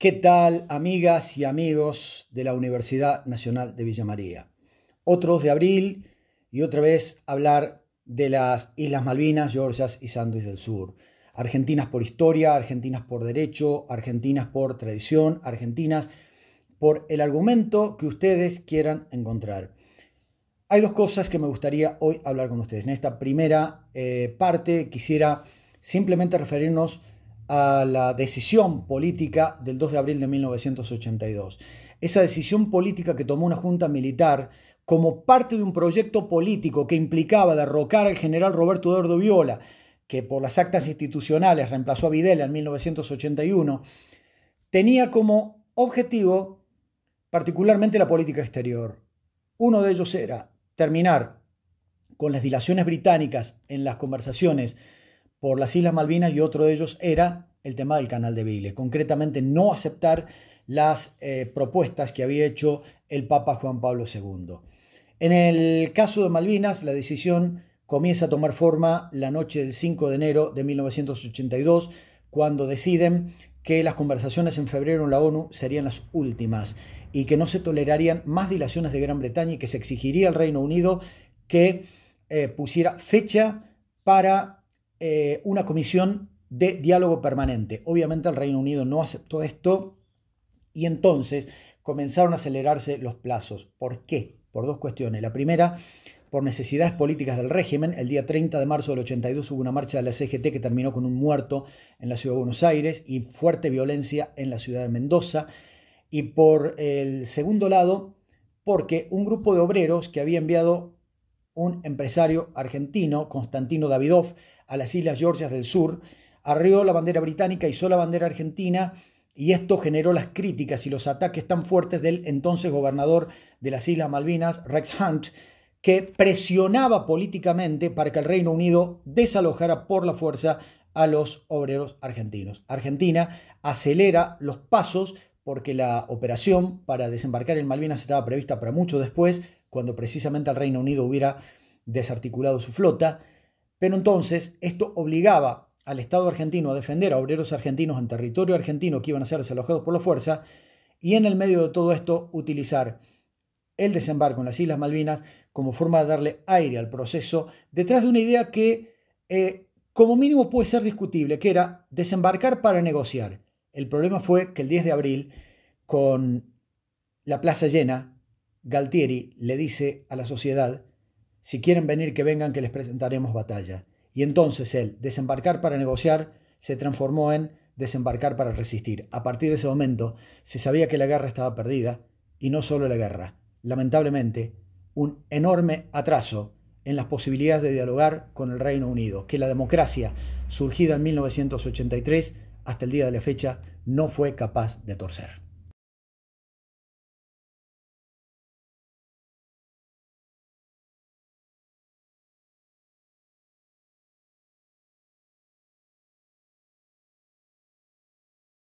¿Qué tal, amigas y amigos de la Universidad Nacional de Villa María? Otro de abril y otra vez hablar de las Islas Malvinas, Georgias y Sandwich del Sur. Argentinas por historia, argentinas por derecho, argentinas por tradición, argentinas por el argumento que ustedes quieran encontrar. Hay dos cosas que me gustaría hoy hablar con ustedes. En esta primera eh, parte quisiera simplemente referirnos a la decisión política del 2 de abril de 1982. Esa decisión política que tomó una junta militar como parte de un proyecto político que implicaba derrocar al general Roberto Eduardo Viola, que por las actas institucionales reemplazó a Videla en 1981, tenía como objetivo particularmente la política exterior. Uno de ellos era terminar con las dilaciones británicas en las conversaciones por las Islas Malvinas y otro de ellos era el tema del canal de Bile. concretamente no aceptar las eh, propuestas que había hecho el Papa Juan Pablo II. En el caso de Malvinas, la decisión comienza a tomar forma la noche del 5 de enero de 1982, cuando deciden que las conversaciones en febrero en la ONU serían las últimas y que no se tolerarían más dilaciones de Gran Bretaña y que se exigiría al Reino Unido que eh, pusiera fecha para eh, una comisión de diálogo permanente. Obviamente el Reino Unido no aceptó esto y entonces comenzaron a acelerarse los plazos. ¿Por qué? Por dos cuestiones. La primera, por necesidades políticas del régimen. El día 30 de marzo del 82 hubo una marcha de la CGT que terminó con un muerto en la ciudad de Buenos Aires y fuerte violencia en la ciudad de Mendoza. Y por el segundo lado, porque un grupo de obreros que había enviado un empresario argentino, Constantino Davidov, a las Islas Georgias del Sur, arrió la bandera británica, y hizo la bandera argentina y esto generó las críticas y los ataques tan fuertes del entonces gobernador de las Islas Malvinas, Rex Hunt, que presionaba políticamente para que el Reino Unido desalojara por la fuerza a los obreros argentinos. Argentina acelera los pasos porque la operación para desembarcar en Malvinas estaba prevista para mucho después, cuando precisamente el Reino Unido hubiera desarticulado su flota, pero entonces esto obligaba al Estado argentino a defender a obreros argentinos en territorio argentino que iban a ser desalojados por la fuerza, y en el medio de todo esto utilizar el desembarco en las Islas Malvinas como forma de darle aire al proceso, detrás de una idea que eh, como mínimo puede ser discutible, que era desembarcar para negociar. El problema fue que el 10 de abril, con la plaza llena, Galtieri le dice a la sociedad, si quieren venir, que vengan, que les presentaremos batalla. Y entonces el desembarcar para negociar se transformó en desembarcar para resistir. A partir de ese momento se sabía que la guerra estaba perdida, y no solo la guerra. Lamentablemente, un enorme atraso en las posibilidades de dialogar con el Reino Unido, que la democracia, surgida en 1983, hasta el día de la fecha, no fue capaz de torcer.